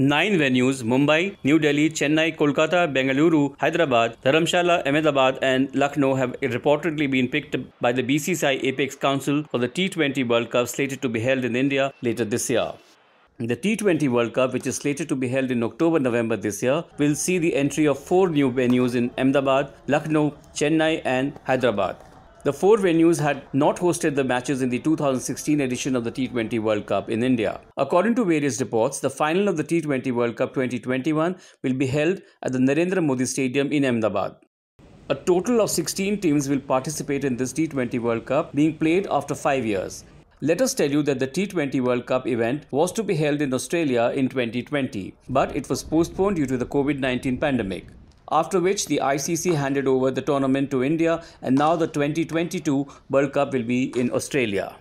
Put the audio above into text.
nine venues Mumbai, New Delhi, Chennai, Kolkata, Bengaluru, Hyderabad, Dharamshala, Ahmedabad, and Lucknow have reportedly been picked by the BCCI Apex Council for the T20 World Cup slated to be held in India later this year. The T20 World Cup, which is slated to be held in October November this year, will see the entry of four new venues in Ahmedabad, Lucknow, Chennai, and Hyderabad. The four venues had not hosted the matches in the 2016 edition of the T20 World Cup in India. According to various reports, the final of the T20 World Cup 2021 will be held at the Narendra Modi Stadium in Ahmedabad. A total of 16 teams will participate in this T20 World Cup being played after 5 years. Let us tell you that the T20 World Cup event was to be held in Australia in 2020, but it was postponed due to the COVID 19 pandemic after which the ICC handed over the tournament to India and now the 2022 World Cup will be in Australia.